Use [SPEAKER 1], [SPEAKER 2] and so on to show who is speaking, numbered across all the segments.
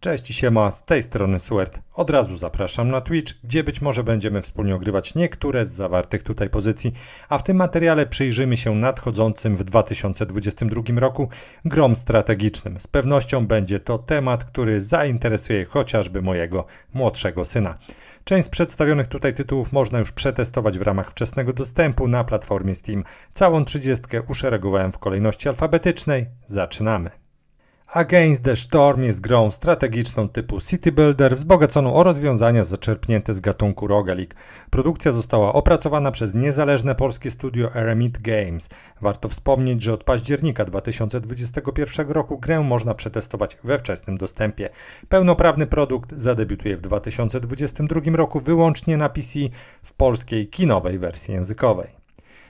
[SPEAKER 1] Cześć i siema, z tej strony Suert. Od razu zapraszam na Twitch, gdzie być może będziemy wspólnie ogrywać niektóre z zawartych tutaj pozycji, a w tym materiale przyjrzymy się nadchodzącym w 2022 roku grom strategicznym. Z pewnością będzie to temat, który zainteresuje chociażby mojego młodszego syna. Część z przedstawionych tutaj tytułów można już przetestować w ramach wczesnego dostępu na platformie Steam. Całą trzydziestkę uszeregowałem w kolejności alfabetycznej. Zaczynamy. Against the Storm jest grą strategiczną typu City Builder wzbogaconą o rozwiązania zaczerpnięte z gatunku Rogalik. Produkcja została opracowana przez niezależne polskie studio Eremit Games. Warto wspomnieć, że od października 2021 roku grę można przetestować we wczesnym dostępie. Pełnoprawny produkt zadebiutuje w 2022 roku wyłącznie na PC w polskiej kinowej wersji językowej.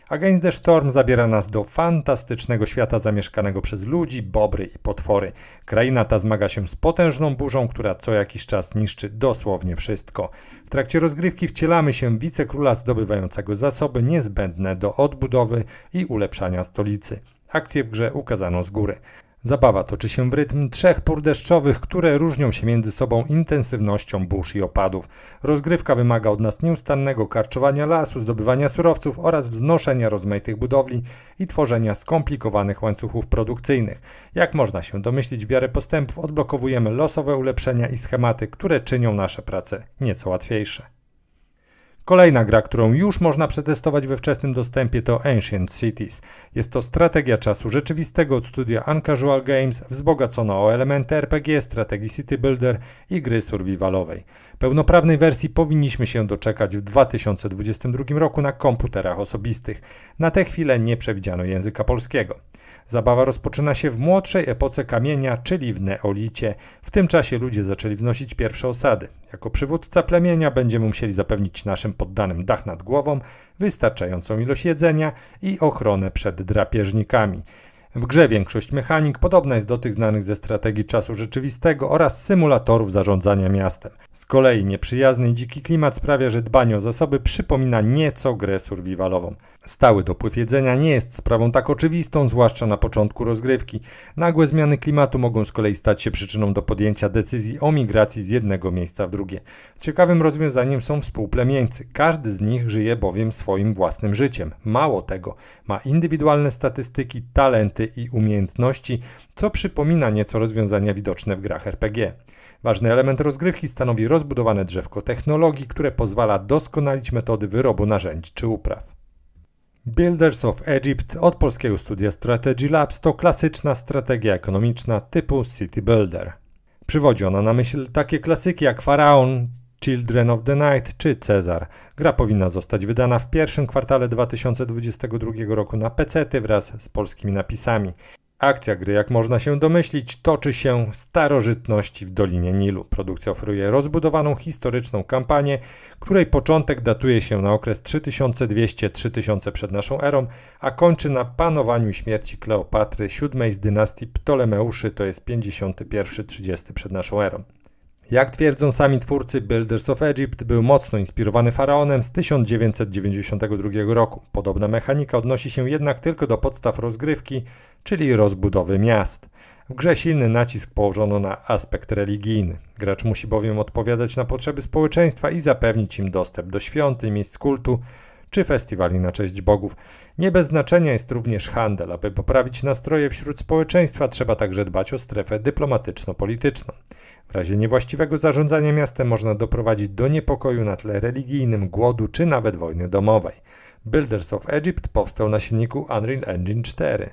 [SPEAKER 1] Against the Storm zabiera nas do fantastycznego świata zamieszkanego przez ludzi, bobry i potwory. Kraina ta zmaga się z potężną burzą, która co jakiś czas niszczy dosłownie wszystko. W trakcie rozgrywki wcielamy się w wicekróla zdobywającego zasoby niezbędne do odbudowy i ulepszania stolicy. Akcję w grze ukazano z góry. Zabawa toczy się w rytm trzech pór deszczowych, które różnią się między sobą intensywnością burz i opadów. Rozgrywka wymaga od nas nieustannego karczowania lasu, zdobywania surowców oraz wznoszenia rozmaitych budowli i tworzenia skomplikowanych łańcuchów produkcyjnych. Jak można się domyślić w miarę postępów odblokowujemy losowe ulepszenia i schematy, które czynią nasze prace nieco łatwiejsze. Kolejna gra, którą już można przetestować we wczesnym dostępie to Ancient Cities. Jest to strategia czasu rzeczywistego od studia Uncasual Games, wzbogacona o elementy RPG, strategii City Builder i gry survivalowej. Pełnoprawnej wersji powinniśmy się doczekać w 2022 roku na komputerach osobistych. Na tę chwilę nie przewidziano języka polskiego. Zabawa rozpoczyna się w młodszej epoce kamienia, czyli w neolicie. W tym czasie ludzie zaczęli wnosić pierwsze osady. Jako przywódca plemienia będziemy musieli zapewnić naszym poddanym dach nad głową, wystarczającą ilość jedzenia i ochronę przed drapieżnikami. W grze większość mechanik podobna jest do tych znanych ze strategii czasu rzeczywistego oraz symulatorów zarządzania miastem. Z kolei nieprzyjazny i dziki klimat sprawia, że dbanie o zasoby przypomina nieco grę survivalową. Stały dopływ jedzenia nie jest sprawą tak oczywistą, zwłaszcza na początku rozgrywki. Nagłe zmiany klimatu mogą z kolei stać się przyczyną do podjęcia decyzji o migracji z jednego miejsca w drugie. Ciekawym rozwiązaniem są współplemieńcy. Każdy z nich żyje bowiem swoim własnym życiem. Mało tego, ma indywidualne statystyki, talenty, talenty i umiejętności, co przypomina nieco rozwiązania widoczne w grach RPG. Ważny element rozgrywki stanowi rozbudowane drzewko technologii, które pozwala doskonalić metody wyrobu narzędzi czy upraw. Builders of Egypt od polskiego studia Strategy Labs to klasyczna strategia ekonomiczna typu City Builder. Przywodzi ona na myśl takie klasyki jak Faraon, Children of the Night czy Cezar. Gra powinna zostać wydana w pierwszym kwartale 2022 roku na PC wraz z polskimi napisami. Akcja gry, jak można się domyślić, toczy się w starożytności w Dolinie Nilu. Produkcja oferuje rozbudowaną historyczną kampanię, której początek datuje się na okres 3200-3000 przed naszą erą, a kończy na panowaniu śmierci Kleopatry VII z dynastii Ptolemeuszy, to jest 51-30 przed naszą erą. Jak twierdzą sami twórcy, Builders of Egypt był mocno inspirowany faraonem z 1992 roku. Podobna mechanika odnosi się jednak tylko do podstaw rozgrywki, czyli rozbudowy miast. W grze silny nacisk położono na aspekt religijny. Gracz musi bowiem odpowiadać na potrzeby społeczeństwa i zapewnić im dostęp do świątyń, miejsc kultu czy festiwali na cześć bogów. Nie bez znaczenia jest również handel. Aby poprawić nastroje wśród społeczeństwa, trzeba także dbać o strefę dyplomatyczno-polityczną. W razie niewłaściwego zarządzania miastem można doprowadzić do niepokoju na tle religijnym, głodu czy nawet wojny domowej. Builders of Egypt powstał na silniku Unreal Engine 4.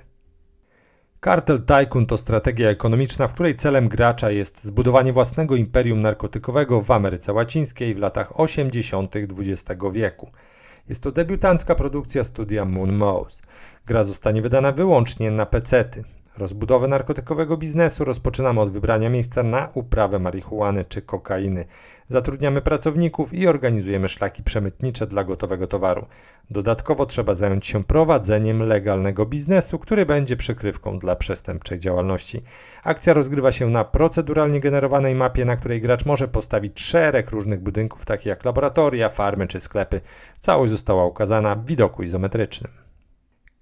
[SPEAKER 1] Kartel Tycoon to strategia ekonomiczna, w której celem gracza jest zbudowanie własnego imperium narkotykowego w Ameryce Łacińskiej w latach 80. XX wieku. Jest to debiutancka produkcja studia Moon Mouse. Gra zostanie wydana wyłącznie na pecety. Rozbudowę narkotykowego biznesu rozpoczynamy od wybrania miejsca na uprawę marihuany czy kokainy. Zatrudniamy pracowników i organizujemy szlaki przemytnicze dla gotowego towaru. Dodatkowo trzeba zająć się prowadzeniem legalnego biznesu, który będzie przykrywką dla przestępczej działalności. Akcja rozgrywa się na proceduralnie generowanej mapie, na której gracz może postawić szereg różnych budynków, takich jak laboratoria, farmy czy sklepy. Całość została ukazana w widoku izometrycznym.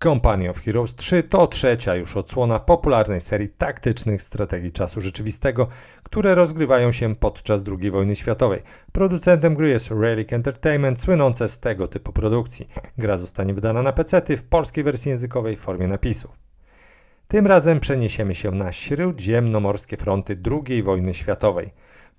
[SPEAKER 1] Company of Heroes 3 to trzecia już odsłona popularnej serii taktycznych strategii czasu rzeczywistego, które rozgrywają się podczas II wojny światowej. Producentem gry jest Relic Entertainment, słynące z tego typu produkcji. Gra zostanie wydana na PC w polskiej wersji językowej w formie napisów. Tym razem przeniesiemy się na śródziemnomorskie fronty II wojny światowej.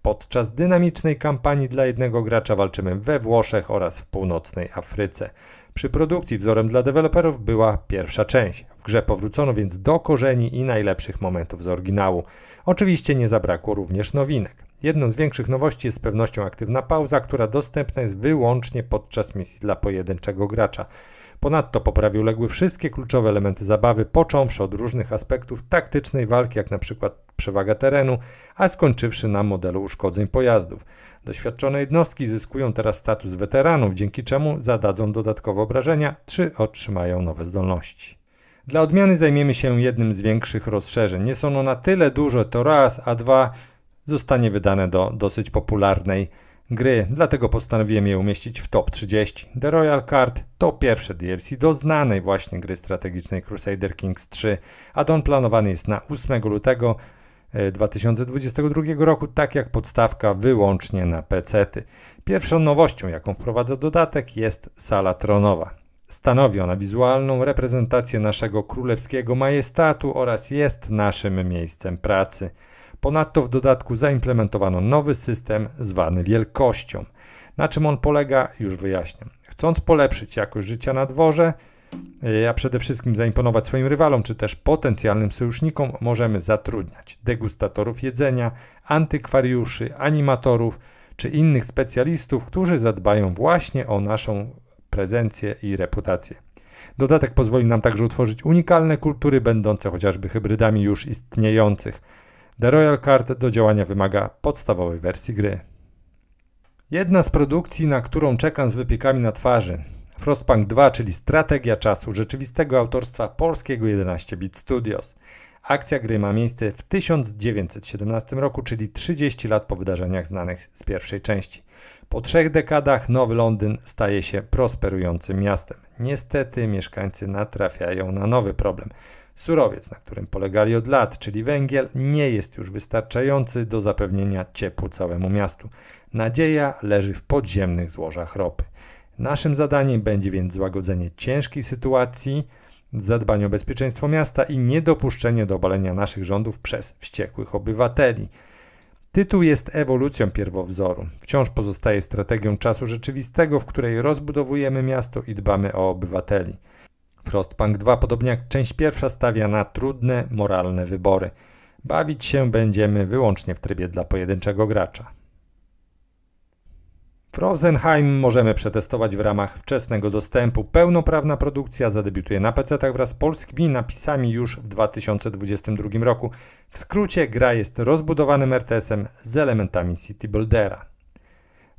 [SPEAKER 1] Podczas dynamicznej kampanii dla jednego gracza walczymy we Włoszech oraz w północnej Afryce. Przy produkcji wzorem dla deweloperów była pierwsza część. W grze powrócono więc do korzeni i najlepszych momentów z oryginału. Oczywiście nie zabrakło również nowinek. Jedną z większych nowości jest z pewnością aktywna pauza, która dostępna jest wyłącznie podczas misji dla pojedynczego gracza. Ponadto poprawił legły wszystkie kluczowe elementy zabawy, począwszy od różnych aspektów taktycznej walki, jak na przykład przewaga terenu, a skończywszy na modelu uszkodzeń pojazdów. Doświadczone jednostki zyskują teraz status weteranów, dzięki czemu zadadzą dodatkowe obrażenia czy otrzymają nowe zdolności. Dla odmiany zajmiemy się jednym z większych rozszerzeń. Nie są ono na tyle duże, to raz, a dwa zostanie wydane do dosyć popularnej gry, dlatego postanowiłem je umieścić w top 30. The Royal Card to pierwsze DLC do znanej właśnie gry strategicznej Crusader Kings 3, a don planowany jest na 8 lutego 2022 e, roku, tak jak podstawka wyłącznie na PC-ty. Pierwszą nowością, jaką wprowadza dodatek, jest sala tronowa. Stanowi ona wizualną reprezentację naszego królewskiego majestatu oraz jest naszym miejscem pracy. Ponadto w dodatku zaimplementowano nowy system zwany wielkością. Na czym on polega, już wyjaśniam. Chcąc polepszyć jakość życia na dworze, e, a przede wszystkim zaimponować swoim rywalom czy też potencjalnym sojusznikom, możemy zatrudniać degustatorów jedzenia, antykwariuszy, animatorów czy innych specjalistów, którzy zadbają właśnie o naszą prezencję i reputację. Dodatek pozwoli nam także utworzyć unikalne kultury, będące chociażby hybrydami już istniejących. The Royal Card do działania wymaga podstawowej wersji gry. Jedna z produkcji, na którą czekam z wypiekami na twarzy. Frostpunk 2, czyli strategia czasu rzeczywistego autorstwa polskiego 11-bit Studios. Akcja gry ma miejsce w 1917 roku, czyli 30 lat po wydarzeniach znanych z pierwszej części. Po trzech dekadach Nowy Londyn staje się prosperującym miastem. Niestety mieszkańcy natrafiają na nowy problem – Surowiec, na którym polegali od lat, czyli węgiel, nie jest już wystarczający do zapewnienia ciepłu całemu miastu. Nadzieja leży w podziemnych złożach ropy. Naszym zadaniem będzie więc złagodzenie ciężkiej sytuacji, zadbanie o bezpieczeństwo miasta i niedopuszczenie do obalenia naszych rządów przez wściekłych obywateli. Tytuł jest ewolucją pierwowzoru. Wciąż pozostaje strategią czasu rzeczywistego, w której rozbudowujemy miasto i dbamy o obywateli. Frostpunk 2, podobnie jak część pierwsza, stawia na trudne, moralne wybory. Bawić się będziemy wyłącznie w trybie dla pojedynczego gracza. Frozenheim możemy przetestować w ramach wczesnego dostępu. Pełnoprawna produkcja zadebiutuje na PC-tach wraz z polskimi napisami już w 2022 roku. W skrócie gra jest rozbudowanym RTS-em z elementami City Buildera.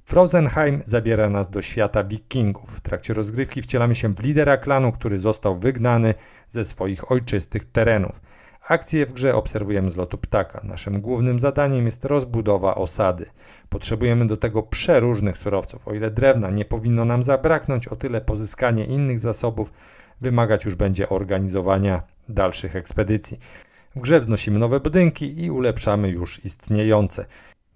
[SPEAKER 1] Frozenheim zabiera nas do świata wikingów. W trakcie rozgrywki wcielamy się w lidera klanu, który został wygnany ze swoich ojczystych terenów. Akcję w grze obserwujemy z lotu ptaka. Naszym głównym zadaniem jest rozbudowa osady. Potrzebujemy do tego przeróżnych surowców. O ile drewna nie powinno nam zabraknąć, o tyle pozyskanie innych zasobów wymagać już będzie organizowania dalszych ekspedycji. W grze wznosimy nowe budynki i ulepszamy już istniejące.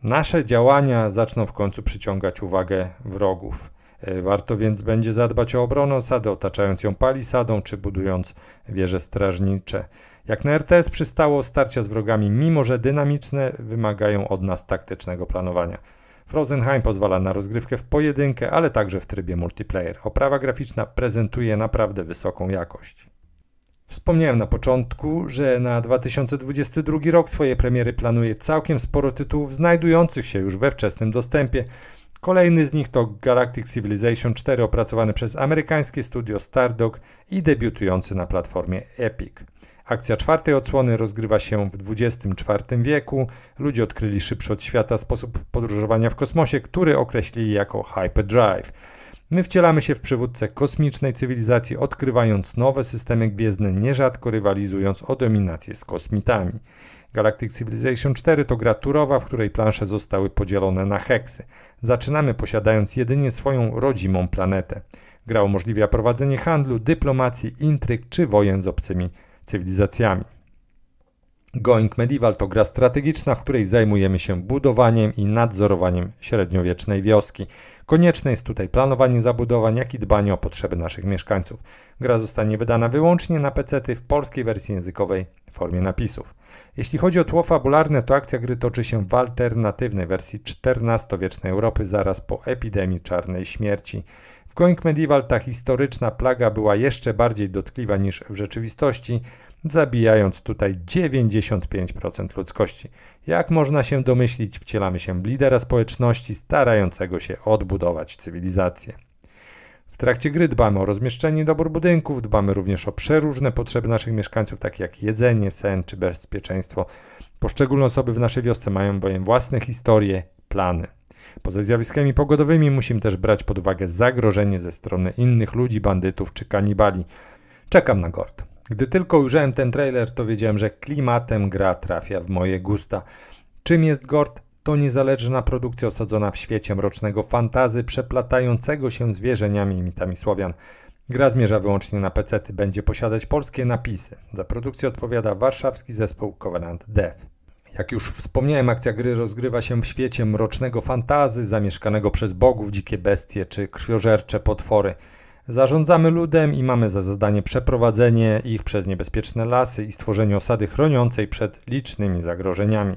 [SPEAKER 1] Nasze działania zaczną w końcu przyciągać uwagę wrogów. E, warto więc będzie zadbać o obronę osady, otaczając ją palisadą czy budując wieże strażnicze. Jak na RTS przystało, starcia z wrogami, mimo że dynamiczne, wymagają od nas taktycznego planowania. Frozenheim pozwala na rozgrywkę w pojedynkę, ale także w trybie multiplayer. Oprawa graficzna prezentuje naprawdę wysoką jakość. Wspomniałem na początku, że na 2022 rok swoje premiery planuje całkiem sporo tytułów znajdujących się już we wczesnym dostępie. Kolejny z nich to Galactic Civilization 4 opracowany przez amerykańskie studio Stardog i debiutujący na platformie Epic. Akcja czwartej odsłony rozgrywa się w XXIV wieku. Ludzie odkryli szybszy od świata sposób podróżowania w kosmosie, który określili jako hyperdrive. My wcielamy się w przywódcę kosmicznej cywilizacji, odkrywając nowe systemy gwiezdne, nierzadko rywalizując o dominację z kosmitami. Galactic Civilization 4 to gra turowa, w której plansze zostały podzielone na heksy. Zaczynamy posiadając jedynie swoją rodzimą planetę. Gra umożliwia prowadzenie handlu, dyplomacji, intryg czy wojen z obcymi cywilizacjami. Going Medieval to gra strategiczna, w której zajmujemy się budowaniem i nadzorowaniem średniowiecznej wioski. Konieczne jest tutaj planowanie zabudowań, jak i dbanie o potrzeby naszych mieszkańców. Gra zostanie wydana wyłącznie na PC w polskiej wersji językowej w formie napisów. Jeśli chodzi o tło fabularne, to akcja gry toczy się w alternatywnej wersji XIV-wiecznej Europy zaraz po epidemii czarnej śmierci. W Going Medieval ta historyczna plaga była jeszcze bardziej dotkliwa niż w rzeczywistości, zabijając tutaj 95% ludzkości. Jak można się domyślić, wcielamy się w lidera społeczności starającego się odbudować cywilizację. W trakcie gry dbamy o rozmieszczenie i dobór budynków, dbamy również o przeróżne potrzeby naszych mieszkańców, takie jak jedzenie, sen czy bezpieczeństwo. Poszczególne osoby w naszej wiosce mają bowiem własne historie, plany. Poza zjawiskami pogodowymi musimy też brać pod uwagę zagrożenie ze strony innych ludzi, bandytów czy kanibali. Czekam na Gord. Gdy tylko ujrzałem ten trailer, to wiedziałem, że klimatem gra trafia w moje gusta. Czym jest Gord? To niezależna produkcja osadzona w świecie mrocznego fantazy przeplatającego się z i mitami Słowian. Gra zmierza wyłącznie na pecety, będzie posiadać polskie napisy. Za produkcję odpowiada warszawski zespół Covenant Dev. Jak już wspomniałem, akcja gry rozgrywa się w świecie mrocznego fantazy, zamieszkanego przez bogów, dzikie bestie czy krwiożercze potwory – Zarządzamy ludem i mamy za zadanie przeprowadzenie ich przez niebezpieczne lasy i stworzenie osady chroniącej przed licznymi zagrożeniami.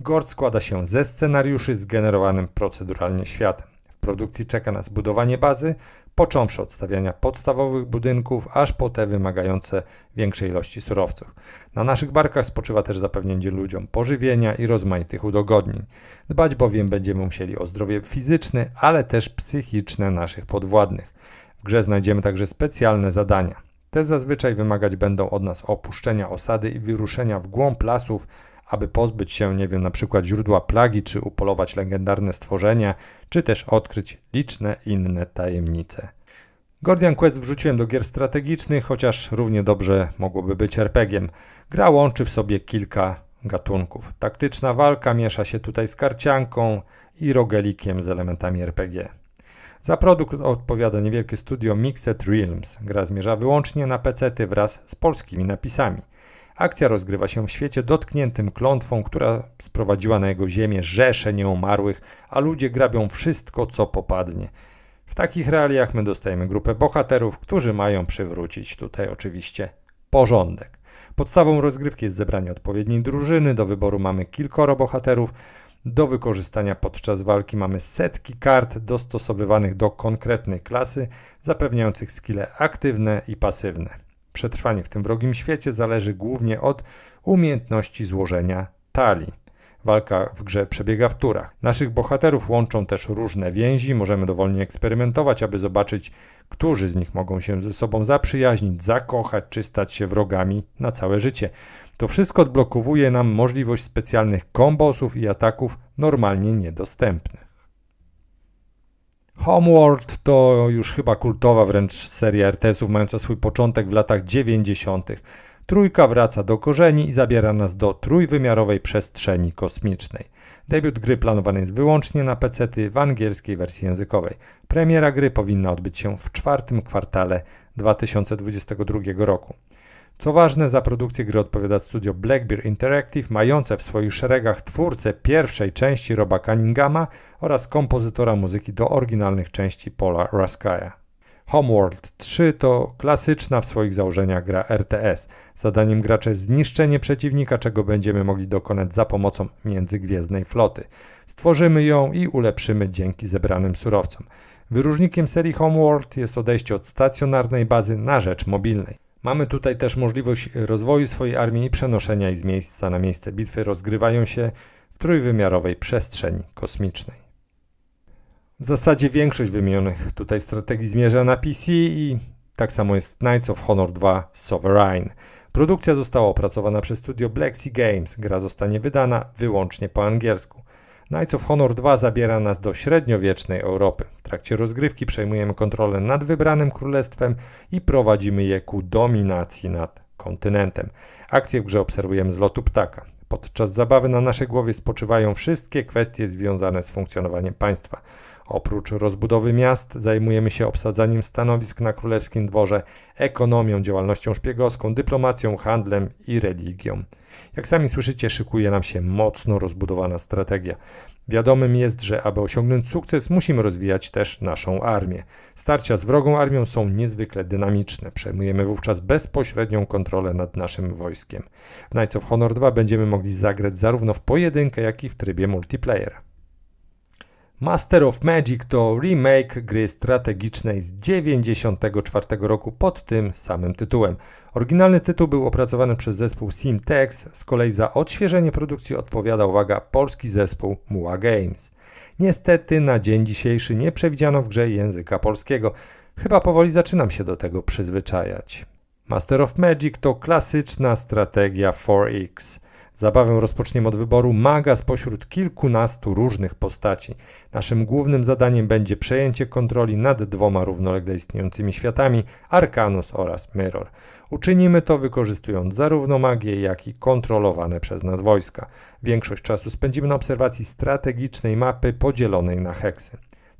[SPEAKER 1] GORD składa się ze scenariuszy zgenerowanym proceduralnie światem. W produkcji czeka nas budowanie bazy, począwszy od stawiania podstawowych budynków, aż po te wymagające większej ilości surowców. Na naszych barkach spoczywa też zapewnienie ludziom pożywienia i rozmaitych udogodnień. Dbać bowiem będziemy musieli o zdrowie fizyczne, ale też psychiczne naszych podwładnych. W grze znajdziemy także specjalne zadania. Te zazwyczaj wymagać będą od nas opuszczenia osady i wyruszenia w głąb lasów, aby pozbyć się, nie wiem, na przykład źródła plagi, czy upolować legendarne stworzenia, czy też odkryć liczne inne tajemnice. Gordian Quest wrzuciłem do gier strategicznych, chociaż równie dobrze mogłoby być RPGiem. Gra łączy w sobie kilka gatunków. Taktyczna walka miesza się tutaj z karcianką i rogelikiem z elementami RPG. Za produkt odpowiada niewielkie studio Mixed Realms. Gra zmierza wyłącznie na pecety wraz z polskimi napisami. Akcja rozgrywa się w świecie dotkniętym klątwą, która sprowadziła na jego ziemię rzesze nieumarłych, a ludzie grabią wszystko, co popadnie. W takich realiach my dostajemy grupę bohaterów, którzy mają przywrócić tutaj oczywiście porządek. Podstawą rozgrywki jest zebranie odpowiedniej drużyny, do wyboru mamy kilkoro bohaterów, do wykorzystania podczas walki mamy setki kart dostosowywanych do konkretnej klasy, zapewniających skille aktywne i pasywne. Przetrwanie w tym wrogim świecie zależy głównie od umiejętności złożenia talii. Walka w grze przebiega w turach. Naszych bohaterów łączą też różne więzi, możemy dowolnie eksperymentować, aby zobaczyć, którzy z nich mogą się ze sobą zaprzyjaźnić, zakochać czy stać się wrogami na całe życie. To wszystko odblokowuje nam możliwość specjalnych kombosów i ataków normalnie niedostępnych. Homeworld to już chyba kultowa wręcz seria RTS-ów mająca swój początek w latach 90. Trójka wraca do korzeni i zabiera nas do trójwymiarowej przestrzeni kosmicznej. Debiut gry planowany jest wyłącznie na pecety w angielskiej wersji językowej. Premiera gry powinna odbyć się w czwartym kwartale 2022 roku. Co ważne, za produkcję gry odpowiada studio Blackbeard Interactive, mające w swoich szeregach twórcę pierwszej części Roba Cunninghama oraz kompozytora muzyki do oryginalnych części Paula Raskaya. Homeworld 3 to klasyczna w swoich założeniach gra RTS. Zadaniem gracza jest zniszczenie przeciwnika, czego będziemy mogli dokonać za pomocą międzygwiezdnej floty. Stworzymy ją i ulepszymy dzięki zebranym surowcom. Wyróżnikiem serii Homeworld jest odejście od stacjonarnej bazy na rzecz mobilnej. Mamy tutaj też możliwość rozwoju swojej armii i przenoszenia ich z miejsca na miejsce bitwy rozgrywają się w trójwymiarowej przestrzeni kosmicznej. W zasadzie większość wymienionych tutaj strategii zmierza na PC i tak samo jest Knights of Honor 2 Sovereign. Produkcja została opracowana przez studio Black Sea Games. Gra zostanie wydana wyłącznie po angielsku. Knights of Honor 2 zabiera nas do średniowiecznej Europy. W trakcie rozgrywki przejmujemy kontrolę nad wybranym królestwem i prowadzimy je ku dominacji nad kontynentem. Akcję w grze obserwujemy z lotu ptaka. Podczas zabawy na naszej głowie spoczywają wszystkie kwestie związane z funkcjonowaniem państwa. Oprócz rozbudowy miast zajmujemy się obsadzaniem stanowisk na królewskim dworze, ekonomią, działalnością szpiegowską, dyplomacją, handlem i religią. Jak sami słyszycie, szykuje nam się mocno rozbudowana strategia. Wiadomym jest, że aby osiągnąć sukces, musimy rozwijać też naszą armię. Starcia z wrogą armią są niezwykle dynamiczne. Przejmujemy wówczas bezpośrednią kontrolę nad naszym wojskiem. W Knights of Honor 2 będziemy mogli zagrać zarówno w pojedynkę, jak i w trybie multiplayer. Master of Magic to remake gry strategicznej z 1994 roku pod tym samym tytułem. Oryginalny tytuł był opracowany przez zespół Simtex, z kolei za odświeżenie produkcji odpowiada uwaga polski zespół Mua Games. Niestety na dzień dzisiejszy nie przewidziano w grze języka polskiego. Chyba powoli zaczynam się do tego przyzwyczajać. Master of Magic to klasyczna strategia 4X. Zabawę rozpoczniemy od wyboru maga spośród kilkunastu różnych postaci. Naszym głównym zadaniem będzie przejęcie kontroli nad dwoma równolegle istniejącymi światami Arcanus oraz Mirror. Uczynimy to wykorzystując zarówno magię, jak i kontrolowane przez nas wojska. Większość czasu spędzimy na obserwacji strategicznej mapy podzielonej na heksy.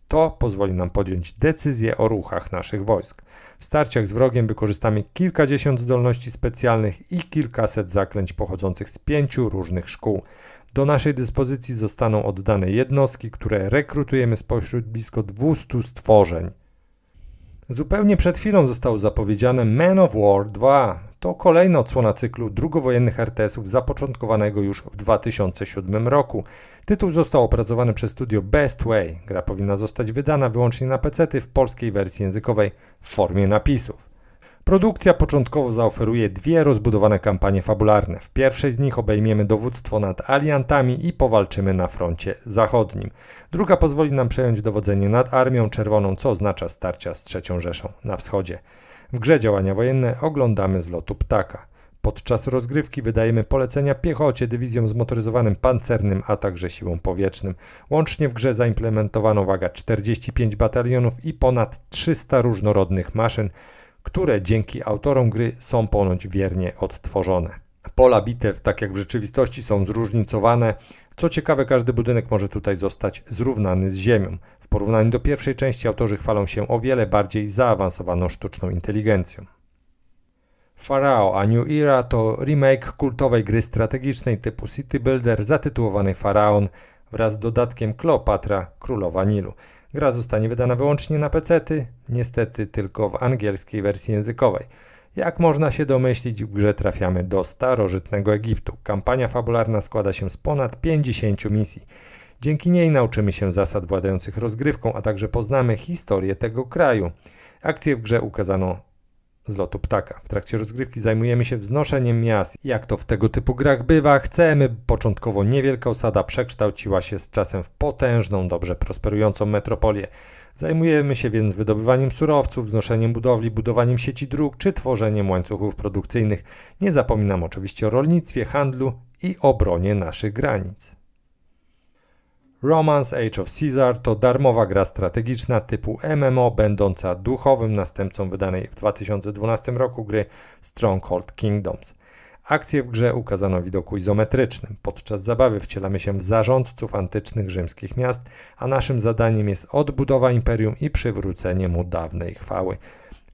[SPEAKER 1] To pozwoli nam podjąć decyzję o ruchach naszych wojsk. W starciach z wrogiem wykorzystamy kilkadziesiąt zdolności specjalnych i kilkaset zaklęć pochodzących z pięciu różnych szkół. Do naszej dyspozycji zostaną oddane jednostki, które rekrutujemy spośród blisko 200 stworzeń. Zupełnie przed chwilą został zapowiedziany Man of War 2, to kolejna odsłona cyklu drugowojennych RTS-ów zapoczątkowanego już w 2007 roku. Tytuł został opracowany przez studio Best Way. Gra powinna zostać wydana wyłącznie na pecety w polskiej wersji językowej w formie napisów. Produkcja początkowo zaoferuje dwie rozbudowane kampanie fabularne. W pierwszej z nich obejmiemy dowództwo nad aliantami i powalczymy na froncie zachodnim. Druga pozwoli nam przejąć dowodzenie nad Armią Czerwoną, co oznacza starcia z III Rzeszą na wschodzie. W grze działania wojenne oglądamy z lotu ptaka. Podczas rozgrywki wydajemy polecenia piechocie, dywizjom zmotoryzowanym pancernym, a także siłom powietrznym. Łącznie w grze zaimplementowano waga 45 batalionów i ponad 300 różnorodnych maszyn, które dzięki autorom gry są ponoć wiernie odtworzone. Pola bitew, tak jak w rzeczywistości, są zróżnicowane. Co ciekawe, każdy budynek może tutaj zostać zrównany z ziemią. W porównaniu do pierwszej części autorzy chwalą się o wiele bardziej zaawansowaną sztuczną inteligencją. Pharaoh A New Era to remake kultowej gry strategicznej typu City Builder zatytułowanej Faraon wraz z dodatkiem Kleopatra, Królowa Nilu. Gra zostanie wydana wyłącznie na pecety, niestety tylko w angielskiej wersji językowej. Jak można się domyślić, w grze trafiamy do starożytnego Egiptu. Kampania fabularna składa się z ponad 50 misji. Dzięki niej nauczymy się zasad władających rozgrywką, a także poznamy historię tego kraju. Akcję w grze ukazano z lotu ptaka. W trakcie rozgrywki zajmujemy się wznoszeniem miast. Jak to w tego typu grach bywa, chcemy, początkowo niewielka osada przekształciła się z czasem w potężną, dobrze prosperującą metropolię. Zajmujemy się więc wydobywaniem surowców, wznoszeniem budowli, budowaniem sieci dróg czy tworzeniem łańcuchów produkcyjnych. Nie zapominam oczywiście o rolnictwie, handlu i obronie naszych granic. Romance Age of Caesar to darmowa gra strategiczna typu MMO, będąca duchowym następcą wydanej w 2012 roku gry Stronghold Kingdoms. Akcję w grze ukazano widoku izometrycznym. Podczas zabawy wcielamy się w zarządców antycznych rzymskich miast, a naszym zadaniem jest odbudowa imperium i przywrócenie mu dawnej chwały.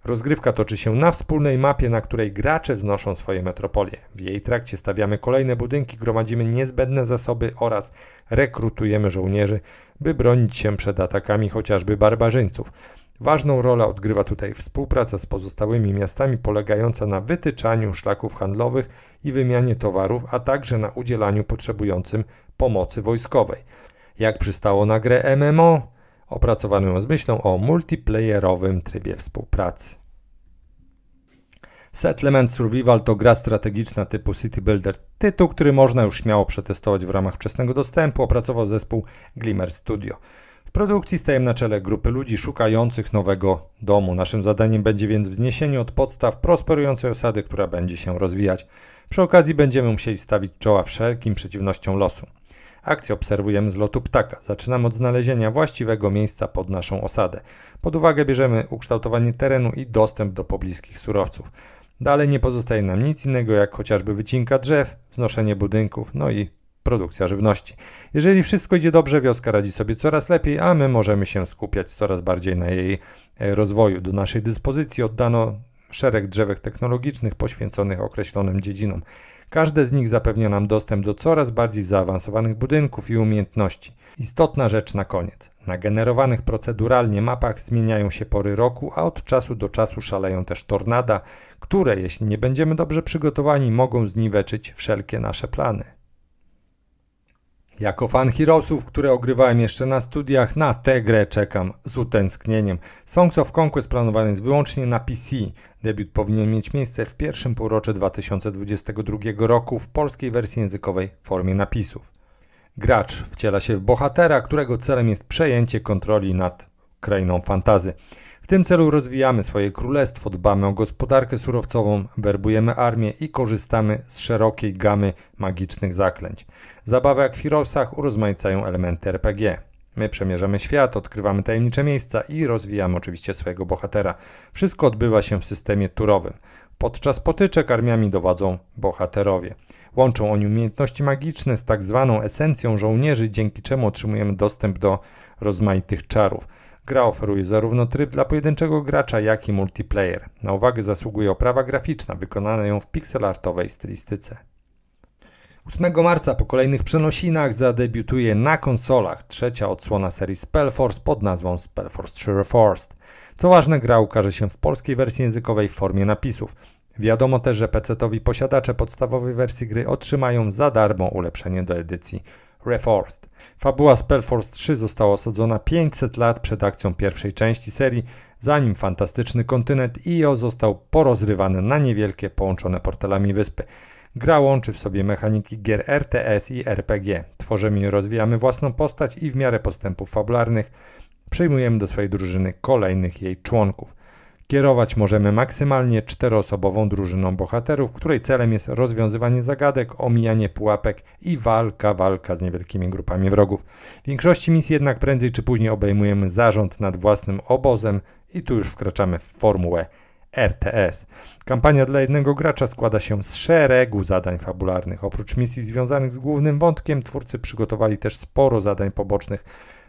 [SPEAKER 1] Rozgrywka toczy się na wspólnej mapie, na której gracze wznoszą swoje metropolie. W jej trakcie stawiamy kolejne budynki, gromadzimy niezbędne zasoby oraz rekrutujemy żołnierzy, by bronić się przed atakami chociażby barbarzyńców. Ważną rolę odgrywa tutaj współpraca z pozostałymi miastami, polegająca na wytyczaniu szlaków handlowych i wymianie towarów, a także na udzielaniu potrzebującym pomocy wojskowej. Jak przystało na grę MMO, opracowaną z myślą o multiplayerowym trybie współpracy. Settlement Survival to gra strategiczna typu City Builder, tytuł, który można już śmiało przetestować w ramach wczesnego dostępu, opracował zespół Glimmer Studio. W produkcji staję na czele grupy ludzi szukających nowego domu. Naszym zadaniem będzie więc wzniesienie od podstaw prosperującej osady, która będzie się rozwijać. Przy okazji będziemy musieli stawić czoła wszelkim przeciwnościom losu. Akcję obserwujemy z lotu ptaka. Zaczynamy od znalezienia właściwego miejsca pod naszą osadę. Pod uwagę bierzemy ukształtowanie terenu i dostęp do pobliskich surowców. Dalej nie pozostaje nam nic innego jak chociażby wycinka drzew, wznoszenie budynków, no i produkcja żywności. Jeżeli wszystko idzie dobrze, wioska radzi sobie coraz lepiej, a my możemy się skupiać coraz bardziej na jej e, rozwoju. Do naszej dyspozycji oddano szereg drzewek technologicznych poświęconych określonym dziedzinom. Każde z nich zapewnia nam dostęp do coraz bardziej zaawansowanych budynków i umiejętności. Istotna rzecz na koniec. Na generowanych proceduralnie mapach zmieniają się pory roku, a od czasu do czasu szaleją też tornada, które, jeśli nie będziemy dobrze przygotowani, mogą zniweczyć wszelkie nasze plany. Jako fan Heroesów, które ogrywałem jeszcze na studiach, na tę grę czekam z utęsknieniem. Songs of Conquest planowany jest wyłącznie na PC. Debiut powinien mieć miejsce w pierwszym półroczu 2022 roku w polskiej wersji językowej w formie napisów. Gracz wciela się w bohatera, którego celem jest przejęcie kontroli nad krainą fantazy. W tym celu rozwijamy swoje królestwo, dbamy o gospodarkę surowcową, werbujemy armię i korzystamy z szerokiej gamy magicznych zaklęć. Zabawy jak w Heroesach urozmaicają elementy RPG. My przemierzamy świat, odkrywamy tajemnicze miejsca i rozwijamy oczywiście swojego bohatera. Wszystko odbywa się w systemie turowym. Podczas potyczek armiami dowadzą bohaterowie. Łączą oni umiejętności magiczne z tak zwaną esencją żołnierzy, dzięki czemu otrzymujemy dostęp do rozmaitych czarów. Gra oferuje zarówno tryb dla pojedynczego gracza, jak i multiplayer. Na uwagę zasługuje oprawa graficzna, wykonana ją w pixelartowej stylistyce. 8 marca po kolejnych przenosinach zadebiutuje na konsolach trzecia odsłona serii Spellforce pod nazwą Spellforce 3 Reforced. Co ważne, gra ukaże się w polskiej wersji językowej w formie napisów. Wiadomo też, że PC-towi posiadacze podstawowej wersji gry otrzymają za darmo ulepszenie do edycji Reforced. Fabuła Spellforce 3 została osadzona 500 lat przed akcją pierwszej części serii, zanim fantastyczny kontynent IO został porozrywany na niewielkie połączone portalami wyspy. Gra łączy w sobie mechaniki gier RTS i RPG. Tworzymy i rozwijamy własną postać i w miarę postępów fabularnych przyjmujemy do swojej drużyny kolejnych jej członków. Kierować możemy maksymalnie czteroosobową drużyną bohaterów, której celem jest rozwiązywanie zagadek, omijanie pułapek i walka, walka z niewielkimi grupami wrogów. W większości misji jednak prędzej czy później obejmujemy zarząd nad własnym obozem i tu już wkraczamy w formułę RTS. Kampania dla jednego gracza składa się z szeregu zadań fabularnych. Oprócz misji związanych z głównym wątkiem, twórcy przygotowali też sporo zadań pobocznych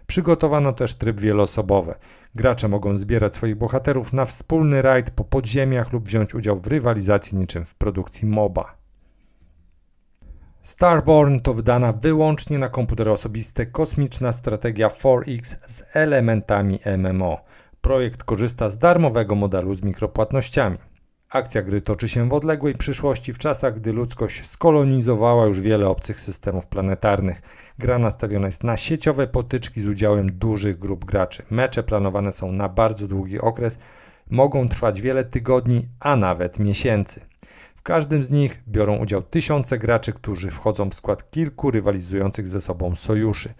[SPEAKER 1] Przygotowano też tryb wieloosobowy. Gracze mogą zbierać swoich bohaterów na wspólny rajd po podziemiach lub wziąć udział w rywalizacji niczym w produkcji MOBA. Starborn to wydana wyłącznie na komputery osobiste kosmiczna strategia 4X z elementami MMO. Projekt korzysta z darmowego modelu z mikropłatnościami. Akcja gry toczy się w odległej przyszłości, w czasach, gdy ludzkość skolonizowała już wiele obcych systemów planetarnych. Gra nastawiona jest na sieciowe potyczki z udziałem dużych grup graczy. Mecze planowane są na bardzo długi okres, mogą trwać wiele tygodni, a nawet miesięcy. W każdym z nich biorą udział tysiące graczy, którzy wchodzą w skład kilku rywalizujących ze sobą sojuszy.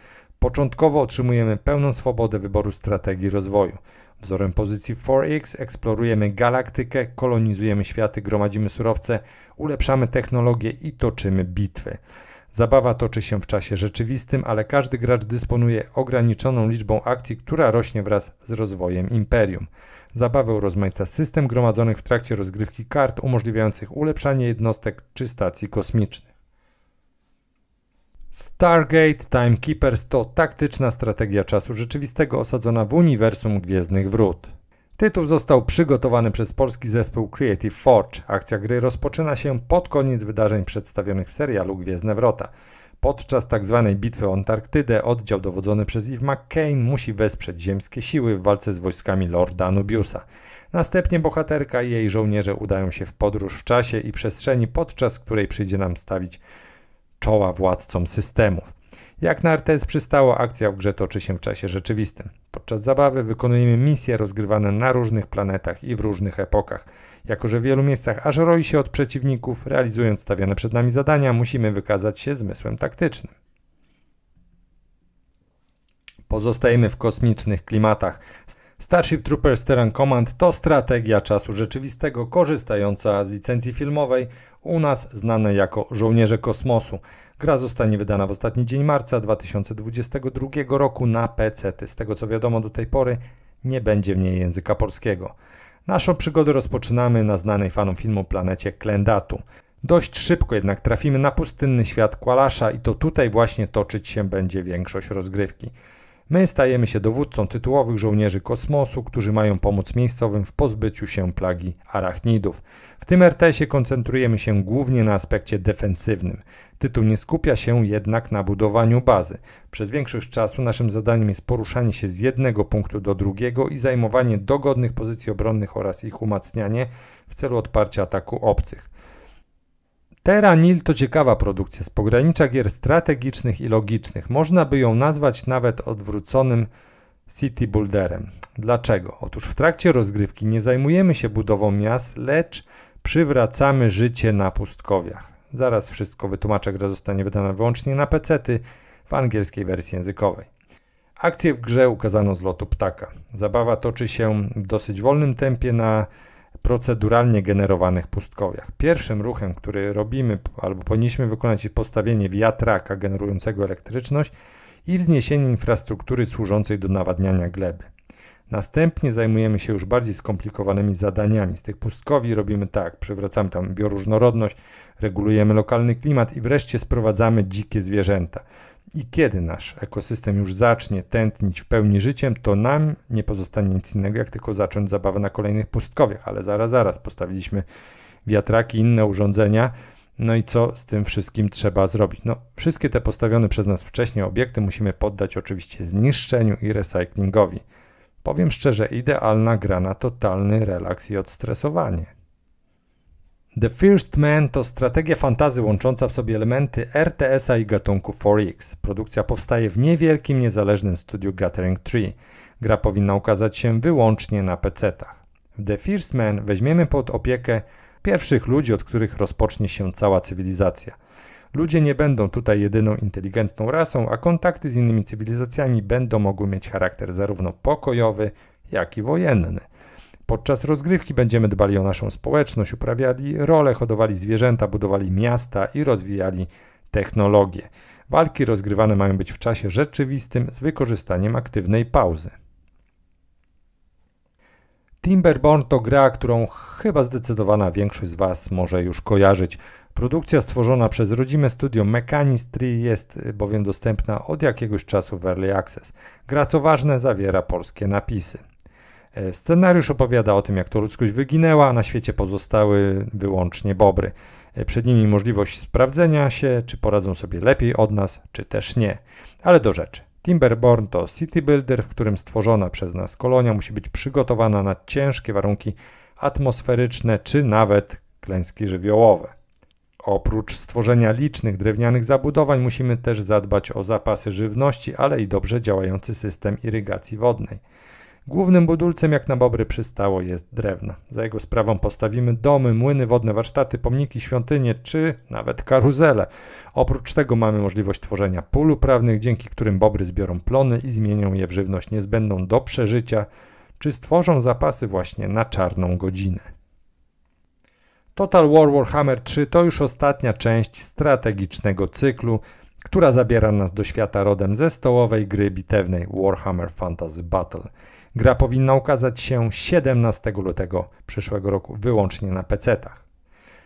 [SPEAKER 1] Początkowo otrzymujemy pełną swobodę wyboru strategii rozwoju. Wzorem pozycji 4X eksplorujemy galaktykę, kolonizujemy światy, gromadzimy surowce, ulepszamy technologie i toczymy bitwy. Zabawa toczy się w czasie rzeczywistym, ale każdy gracz dysponuje ograniczoną liczbą akcji, która rośnie wraz z rozwojem imperium. Zabawę rozmaica system gromadzonych w trakcie rozgrywki kart umożliwiających ulepszanie jednostek czy stacji kosmicznych. Stargate Timekeepers to taktyczna strategia czasu rzeczywistego osadzona w uniwersum Gwiezdnych Wrót. Tytuł został przygotowany przez polski zespół Creative Forge. Akcja gry rozpoczyna się pod koniec wydarzeń przedstawionych w serialu Gwiezdne Wrota. Podczas tzw. Tak bitwy o Antarktydę oddział dowodzony przez Eve McCain musi wesprzeć ziemskie siły w walce z wojskami Lorda Anubiusa. Następnie bohaterka i jej żołnierze udają się w podróż w czasie i przestrzeni, podczas której przyjdzie nam stawić czoła władcom systemów. Jak na RTS przystało, akcja w grze toczy się w czasie rzeczywistym. Podczas zabawy wykonujemy misje rozgrywane na różnych planetach i w różnych epokach. Jako, że w wielu miejscach aż roi się od przeciwników, realizując stawiane przed nami zadania, musimy wykazać się zmysłem taktycznym. Pozostajemy w kosmicznych klimatach. Starship Troopers Terran Command to strategia czasu rzeczywistego korzystająca z licencji filmowej, u nas znane jako Żołnierze Kosmosu. Gra zostanie wydana w ostatni dzień marca 2022 roku na PC. Z tego co wiadomo do tej pory nie będzie w niej języka polskiego. Naszą przygodę rozpoczynamy na znanej fanom filmu planecie Klendatu. Dość szybko jednak trafimy na pustynny świat Kualasza i to tutaj właśnie toczyć się będzie większość rozgrywki. My stajemy się dowódcą tytułowych żołnierzy kosmosu, którzy mają pomóc miejscowym w pozbyciu się plagi arachnidów. W tym RTS-ie koncentrujemy się głównie na aspekcie defensywnym. Tytuł nie skupia się jednak na budowaniu bazy. Przez większość czasu naszym zadaniem jest poruszanie się z jednego punktu do drugiego i zajmowanie dogodnych pozycji obronnych oraz ich umacnianie w celu odparcia ataku obcych. Terra Nil to ciekawa produkcja z pogranicza gier strategicznych i logicznych. Można by ją nazwać nawet odwróconym city builderem. Dlaczego? Otóż w trakcie rozgrywki nie zajmujemy się budową miast, lecz przywracamy życie na pustkowiach. Zaraz wszystko wytłumaczę, gra zostanie wydana wyłącznie na pecety w angielskiej wersji językowej. Akcję w grze ukazano z lotu ptaka. Zabawa toczy się w dosyć wolnym tempie na proceduralnie generowanych pustkowiach. Pierwszym ruchem, który robimy albo powinniśmy wykonać jest postawienie wiatraka generującego elektryczność i wzniesienie infrastruktury służącej do nawadniania gleby. Następnie zajmujemy się już bardziej skomplikowanymi zadaniami. Z tych pustkowi robimy tak, przywracamy tam bioróżnorodność, regulujemy lokalny klimat i wreszcie sprowadzamy dzikie zwierzęta i kiedy nasz ekosystem już zacznie tętnić w pełni życiem, to nam nie pozostanie nic innego, jak tylko zacząć zabawę na kolejnych pustkowiach, ale zaraz, zaraz postawiliśmy wiatraki, inne urządzenia. No i co z tym wszystkim trzeba zrobić? No, wszystkie te postawione przez nas wcześniej obiekty musimy poddać oczywiście zniszczeniu i recyklingowi. Powiem szczerze, idealna gra na totalny relaks i odstresowanie. The First Man to strategia fantazy łącząca w sobie elementy RTS-a i gatunku 4X. Produkcja powstaje w niewielkim, niezależnym studiu Gathering Tree. Gra powinna ukazać się wyłącznie na PC-tach. W The First Man weźmiemy pod opiekę pierwszych ludzi, od których rozpocznie się cała cywilizacja. Ludzie nie będą tutaj jedyną inteligentną rasą, a kontakty z innymi cywilizacjami będą mogły mieć charakter zarówno pokojowy, jak i wojenny. Podczas rozgrywki będziemy dbali o naszą społeczność, uprawiali role, hodowali zwierzęta, budowali miasta i rozwijali technologie. Walki rozgrywane mają być w czasie rzeczywistym z wykorzystaniem aktywnej pauzy. Timberborn to gra, którą chyba zdecydowana większość z Was może już kojarzyć. Produkcja stworzona przez rodzime studio Mechanistry jest bowiem dostępna od jakiegoś czasu w Early Access. Gra co ważne zawiera polskie napisy. E, scenariusz opowiada o tym, jak to ludzkość wyginęła, a na świecie pozostały wyłącznie bobry. E, przed nimi możliwość sprawdzenia się, czy poradzą sobie lepiej od nas, czy też nie. Ale do rzeczy. Timberborn to city builder, w którym stworzona przez nas kolonia musi być przygotowana na ciężkie warunki atmosferyczne czy nawet klęski żywiołowe. Oprócz stworzenia licznych drewnianych zabudowań musimy też zadbać o zapasy żywności, ale i dobrze działający system irygacji wodnej. Głównym budulcem jak na Bobry przystało jest drewno. Za jego sprawą postawimy domy, młyny wodne, warsztaty, pomniki, świątynie czy nawet karuzele. Oprócz tego mamy możliwość tworzenia pól uprawnych, dzięki którym Bobry zbiorą plony i zmienią je w żywność niezbędną do przeżycia, czy stworzą zapasy właśnie na czarną godzinę. Total War Warhammer 3 to już ostatnia część strategicznego cyklu – która zabiera nas do świata rodem ze stołowej gry bitewnej Warhammer Fantasy Battle. Gra powinna ukazać się 17 lutego przyszłego roku wyłącznie na PC-tach.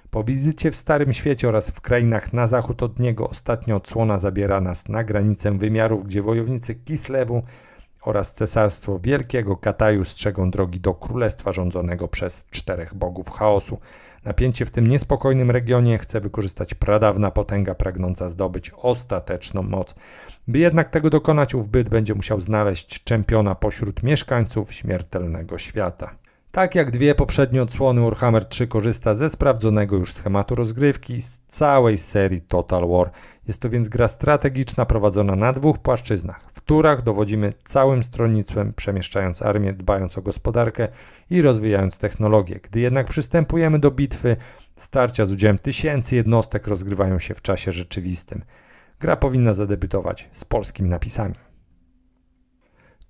[SPEAKER 1] Po wizycie w Starym Świecie oraz w krainach na zachód od niego ostatnia odsłona zabiera nas na granicę wymiarów, gdzie wojownicy Kislewu oraz Cesarstwo Wielkiego Kataju strzegą drogi do królestwa rządzonego przez czterech bogów chaosu – Napięcie w tym niespokojnym regionie chce wykorzystać pradawna potęga pragnąca zdobyć ostateczną moc. By jednak tego dokonać, ów byt będzie musiał znaleźć czempiona pośród mieszkańców śmiertelnego świata. Tak jak dwie poprzednie odsłony, Warhammer 3 korzysta ze sprawdzonego już schematu rozgrywki z całej serii Total War. Jest to więc gra strategiczna prowadzona na dwóch płaszczyznach, w turach dowodzimy całym stronnictwem, przemieszczając armię, dbając o gospodarkę i rozwijając technologię. Gdy jednak przystępujemy do bitwy, starcia z udziałem tysięcy jednostek rozgrywają się w czasie rzeczywistym. Gra powinna zadebiutować z polskimi napisami.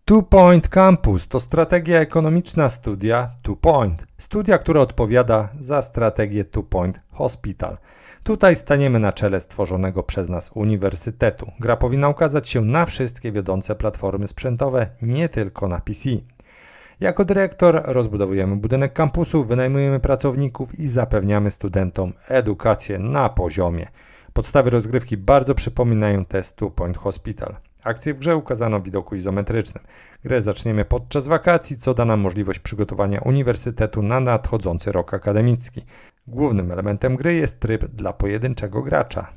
[SPEAKER 1] Two Point Campus to strategia ekonomiczna studia Two Point, studia, która odpowiada za strategię Two Point Hospital. Tutaj staniemy na czele stworzonego przez nas uniwersytetu. Gra powinna ukazać się na wszystkie wiodące platformy sprzętowe, nie tylko na PC. Jako dyrektor rozbudowujemy budynek kampusu, wynajmujemy pracowników i zapewniamy studentom edukację na poziomie. Podstawy rozgrywki bardzo przypominają test Two Point Hospital. Akcję w grze ukazano w widoku izometrycznym. Grę zaczniemy podczas wakacji, co da nam możliwość przygotowania uniwersytetu na nadchodzący rok akademicki. Głównym elementem gry jest tryb dla pojedynczego gracza.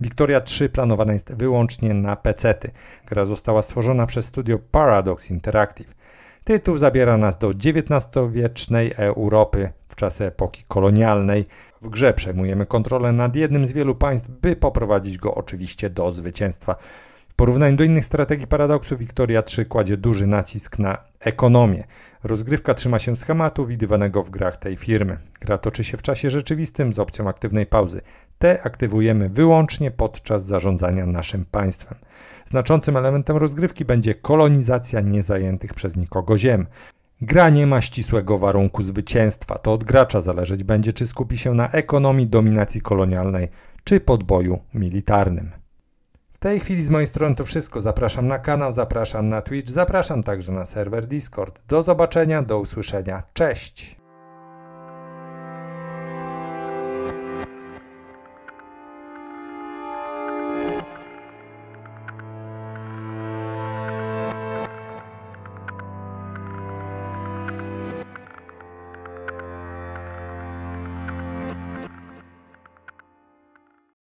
[SPEAKER 1] Victoria 3 planowana jest wyłącznie na PC-ty. Gra została stworzona przez studio Paradox Interactive. Tytuł zabiera nas do XIX-wiecznej Europy w czasie epoki kolonialnej. W grze przejmujemy kontrolę nad jednym z wielu państw, by poprowadzić go oczywiście do zwycięstwa porównaniu do innych strategii paradoksu, Wiktoria 3 kładzie duży nacisk na ekonomię. Rozgrywka trzyma się schematu widywanego w grach tej firmy. Gra toczy się w czasie rzeczywistym z opcją aktywnej pauzy. Te aktywujemy wyłącznie podczas zarządzania naszym państwem. Znaczącym elementem rozgrywki będzie kolonizacja niezajętych przez nikogo ziem. Gra nie ma ścisłego warunku zwycięstwa. To od gracza zależeć będzie, czy skupi się na ekonomii dominacji kolonialnej, czy podboju militarnym tej chwili z mojej strony to wszystko. Zapraszam na kanał, zapraszam na Twitch, zapraszam także na serwer Discord. Do zobaczenia, do usłyszenia. Cześć!